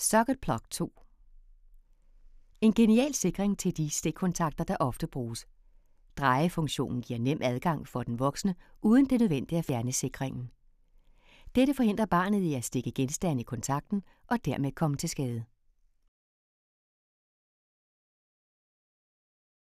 Socket plug 2 En genial sikring til de stikkontakter, der ofte bruges. Drejefunktionen giver nem adgang for den voksne uden det nødvendige at fjerne sikringen. Dette forhindrer barnet i at stikke genstande i kontakten og dermed komme til skade.